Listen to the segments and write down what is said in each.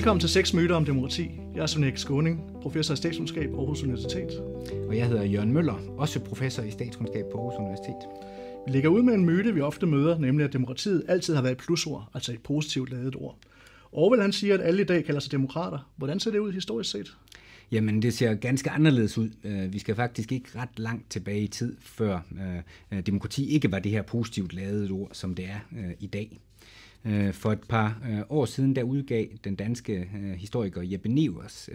Velkommen til 6 myter om demokrati. Jeg er Svend Skåning, professor i statskundskab Aarhus Universitet. Og jeg hedder Jørgen Møller, også professor i statskundskab på Aarhus Universitet. Vi ligger ud med en myte, vi ofte møder, nemlig at demokratiet altid har været et plusord, altså et positivt lavet ord. Orwell han siger, at alle i dag kalder sig demokrater. Hvordan ser det ud historisk set? Jamen, det ser ganske anderledes ud. Øh, vi skal faktisk ikke ret langt tilbage i tid, før øh, øh, demokrati ikke var det her positivt ladede ord, som det er i dag. Øh, for et par øh, år siden, der udgav den danske øh, historiker Jeppe Nevers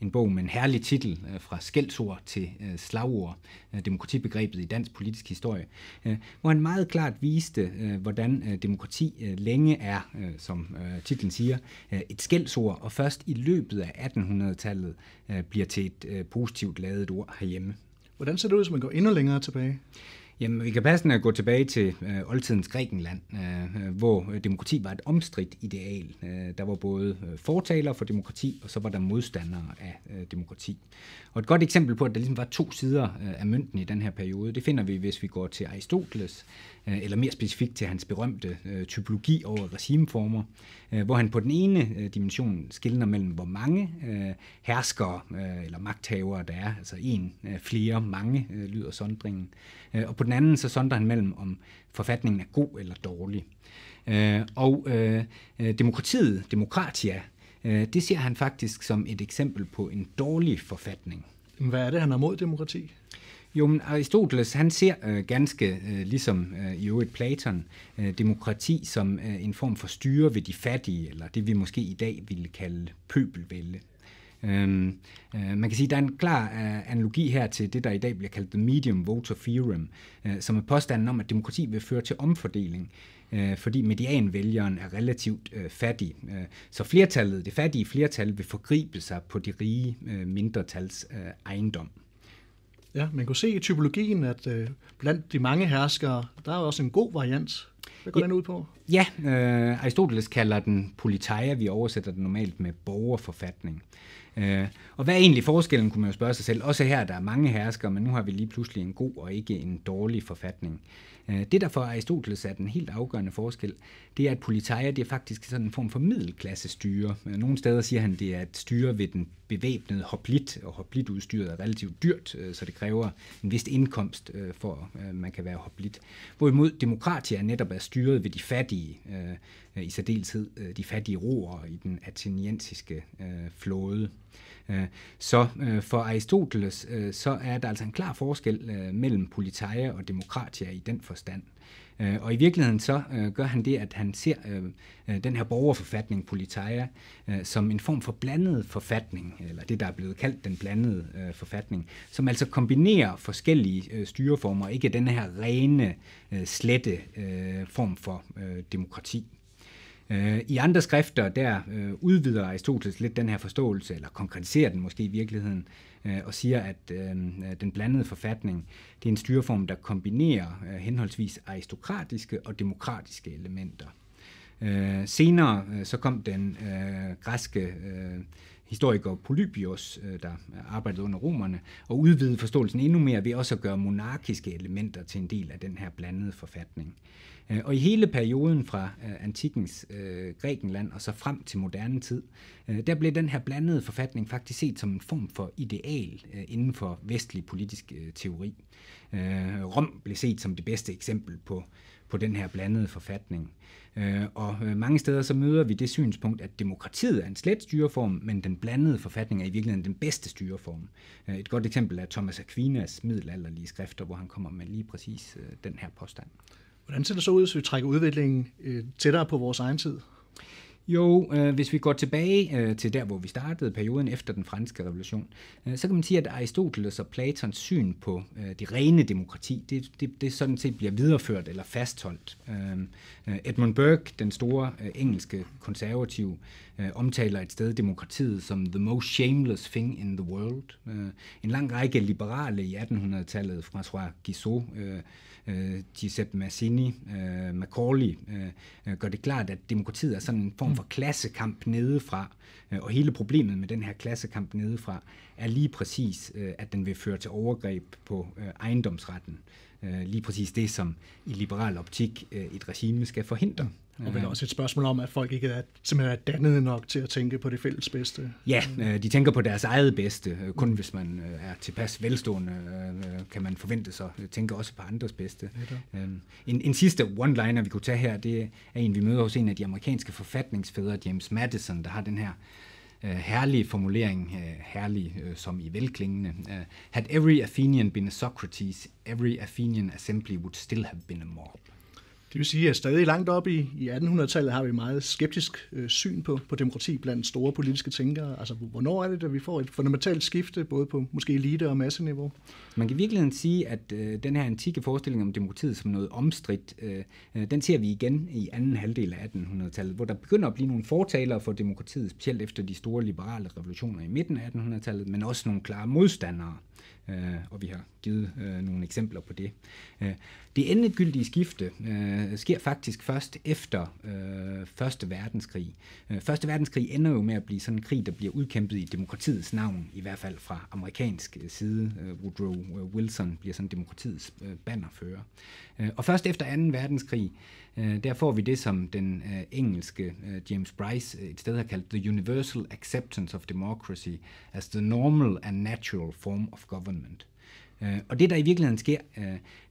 en bog med en herlig titel, Fra skældsord til slagord, demokratibegrebet i dansk politisk historie, hvor han meget klart viste, hvordan demokrati længe er, som titlen siger, et skældsord, og først i løbet af 1800-tallet bliver til et positivt lavet ord herhjemme. Hvordan ser det ud, hvis man går endnu længere tilbage? Jamen, vi kan passende gå tilbage til øh, oldtidens Grækenland, øh, øh hvor øh, demokrati var et omstridt ideal. Øh, der var både øh, fortalere for demokrati, og så var der modstandere af øh, demokrati. Og et godt eksempel på, at der ligesom var to sider øh, af mønten i den her periode, det finder vi, hvis vi går til Aristoteles, øh, eller mere specifikt til hans berømte øh, typologi over regimeformer, øh, hvor han på den ene øh, dimension skiller mellem, hvor mange øh, herskere øh, eller magthavere der er, altså en, øh, flere, mange øh, lyder sondringen, øh, og på den anden, så sonder han mellem, om forfatningen er god eller dårlig. Øh, og øh, øh demokratiet, demokratia, øh, det ser han faktisk som et eksempel på en dårlig forfatning. Hvad er det, han er mod demokrati? Jo, men Aristoteles han ser øh, ganske øh, ligesom øh, i øvrigt Platon øh, demokrati som øh, en form for styre ved de fattige, eller det vi måske i dag ville kalde pøbelvælde. Øhm, øh, man kan sige, at der er en klar øh, analogi her til det, der i dag bliver kaldt the medium voter theorem, øh, som er påstanden om, at demokrati vil føre til omfordeling, øh, fordi medianvælgeren er relativt øh, fattig. Øh, så flertallet, det fattige flertal vil forgribe sig på de rige øh, mindretals øh, ejendom. Ja, man kunne se i typologien, at øh, blandt de mange herskere, der er også en god variant. Hvad går ja, den ud på? Ja, øh, Aristoteles kalder den politeia, vi oversætter den normalt med borgerforfatning. Øh, og hvad er egentlig forskellen, kunne man jo spørge sig selv. Også her, der er mange herskere, men nu har vi lige pludselig en god og ikke en dårlig forfatning. Øh, det derfor Aristoteles er den helt afgørende forskel, det er, at politeia det er faktisk sådan en form for middelklasse styre. Øh, nogle steder siger han, det er et styre ved den bevæbnede hoplit, og hoplitudstyret er relativt dyrt, øh, så det kræver en vis indkomst for, at man kan være hoplit. Hvorimod demokratier netop er styret ved de fattige, i særdeleshed de fattige roer i den ateniensiske flåde. Så for Aristoteles, så er der altså en klar forskel mellem politeia og demokratier i den forstand forstand. Øh, og i virkeligheden så øh, gør han det, at han ser øh, den her borgerforfatning, Politeia, som en form for blandet forfatning, eller det, der er blevet kaldt den blandede forfatning, som altså kombinerer forskellige styreformer, ikke den her rene, slette form for demokrati. Øh, I andre skrifter, der øh, udvider Aristoteles lidt den her forståelse, eller konkretiserer den måske i virkeligheden, øh, og siger, at den blandede forfatning, det er en styreform, der kombinerer henholdsvis aristokratiske og demokratiske elementer. Senere så kom den græske historiker Polybios, øh, der arbejdede under romerne, og udvide forståelsen endnu mere ved også at gøre monarkiske elementer til en del af den her blandede forfatning. Øh, og i hele perioden fra øh, antikens Grækenland og så frem til moderne tid, Øh, der blev den her blandede forfatning faktisk set som en form for ideal øh, inden for vestlig politisk øh, teori. Rom blev set som det bedste eksempel på, på den her blandede forfatning. Og mange steder så møder vi det synspunkt, at demokratiet er en slet styreform, men den blandede forfatning er i virkeligheden den bedste styreform. Et godt eksempel er Thomas Aquinas middelalderlige skrifter, hvor han kommer med lige præcis den her påstand. Hvordan ser det så ud, hvis vi trækker udviklingen tættere på vores egen tid? Jo, øh, hvis vi går tilbage øh, til der, hvor vi startede, perioden efter den franske revolution, øh, så kan man sige, at Aristoteles og Platons syn på øh, det rene demokrati, det, det, det sådan set bliver videreført eller fastholdt. Øh, øh Edmund Burke, den store øh, engelske konservativ, øh, omtaler et sted demokratiet som the most shameless thing in the world. Øh, en lang række liberale i 1800-tallet, François Guizot, øh, øh, Giuseppe Massini, øh, Macaulay, øh, øh, gør det klart, at demokratiet er sådan en form for mm. klassekamp nedefra, øh, og hele problemet med den her klassekamp nedefra er lige præcis, øh, at den vil føre til overgreb på øh, ejendomsretten. Øh, øh, lige præcis det, som i liberal optik øh, et regime skal forhindre. Og vel også et spørgsmål om, at folk ikke er, simpelthen er dannede nok til at tænke på det fælles bedste. Ja, øh, de tænker på deres eget bedste. Øh, kun hvis man øh, er tilpas velstående, kan man forvente sig at tænke også på andres bedste. Øh, en, en sidste one-liner, vi kunne tage her, det er en, vi møder hos en af de amerikanske forfatningsfædre, James Madison, der har den her Øh, herlige formulering, øh, herlig øh, som i velklingende. Had every Athenian been a Socrates, every Athenian assembly would still have been a mob. Det vil sige, at stadig langt op i, i 1800-tallet har vi meget skeptisk øh, syn på, på demokrati blandt store politiske tænkere. Altså, hvornår er det, at vi får et fundamentalt skifte, både på måske elite- og masseniveau? Man kan virkelig sige, at øh, den her antikke forestilling om demokratiet som noget omstridt, øh, øh den ser vi igen i anden halvdel af 1800-tallet, hvor der begynder at blive nogle fortalere for demokratiet, specielt efter de store liberale revolutioner i midten af 1800-tallet, men også nogle klare modstandere. Øh, og vi har givet øh, nogle eksempler på det. Øh, det endegyldige skifte sker faktisk først efter Første Verdenskrig. Første Verdenskrig ender jo med at blive sådan en krig, der bliver udkæmpet i demokratiets navn, i hvert fald fra amerikansk side. Woodrow Wilson bliver sådan demokratiets bannerfører. og først efter 2. verdenskrig, der får vi det, som den engelske James Bryce et sted har kaldt The Universal Acceptance of Democracy as the normal and natural form of government enlightenment. Øh, og det, der i virkeligheden sker, øh,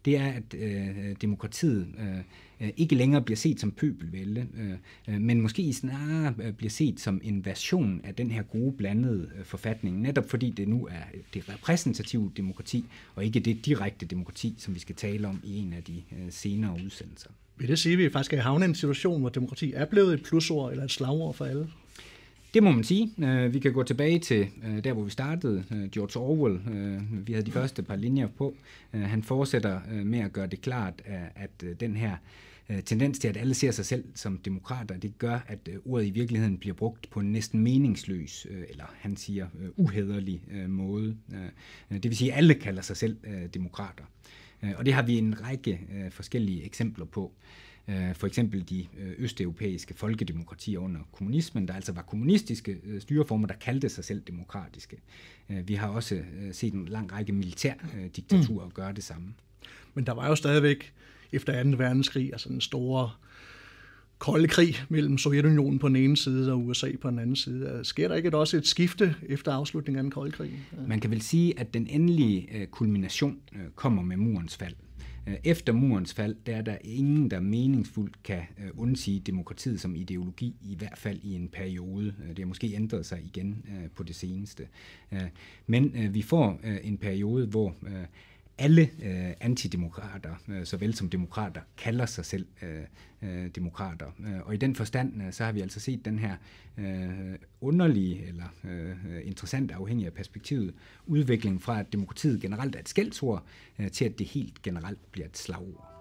det er, at øh, demokratiet øh, ikke længere bliver set som pøbelvælde, men måske snarere bliver set som en version af den her gode blandede forfatning, netop fordi det nu er det repræsentative demokrati, og ikke det direkte demokrati, som vi skal tale om i en af de senere udsendelser. Vil det sige, at vi faktisk er havnet i en situation, hvor demokrati er blevet et plusord eller et slagord for alle? Det må man sige. Øh, vi kan gå tilbage til øh, der, hvor vi startede. Øh, George Orwell, vi havde de første par linjer på. han fortsætter med at gøre det klart, at den her tendens til, at alle ser sig selv som demokrater, det gør, at ordet i virkeligheden bliver brugt på en næsten meningsløs, eller han siger, uhederlig måde. det vil sige, at alle kalder sig selv demokrater. og det har vi en række forskellige eksempler på. Øh, for eksempel de øh, østeuropæiske folkedemokratier under kommunismen, der altså var kommunistiske øh, styreformer, der kaldte sig selv demokratiske. Vi har også set en lang række militærdiktaturer mm. gøre det samme. Men der var jo stadigvæk efter 2. verdenskrig, altså den store kolde krig mellem Sovjetunionen på den ene side og USA på den anden side. Sker der ikke også et skifte efter afslutningen af den kolde krig? Man kan vel sige, at den endelige kulmination kommer med murens fald. Øh, efter murens fald, der er der ingen, der meningsfuldt kan øh, undsige demokratiet som ideologi, i hvert fald i en periode. Øh, det har måske ændret sig igen på det seneste. Men vi får en periode, hvor alle øh, antidemokrater, øh, såvel som demokrater, kalder sig selv øh, øh, demokrater. Øh, og i den forstand, øh, så har vi altså set den her øh, underlige, eller øh, interessant afhængig af perspektivet, udvikling fra, at demokratiet generelt er et skældsord, øh, til at det helt generelt bliver et slagord.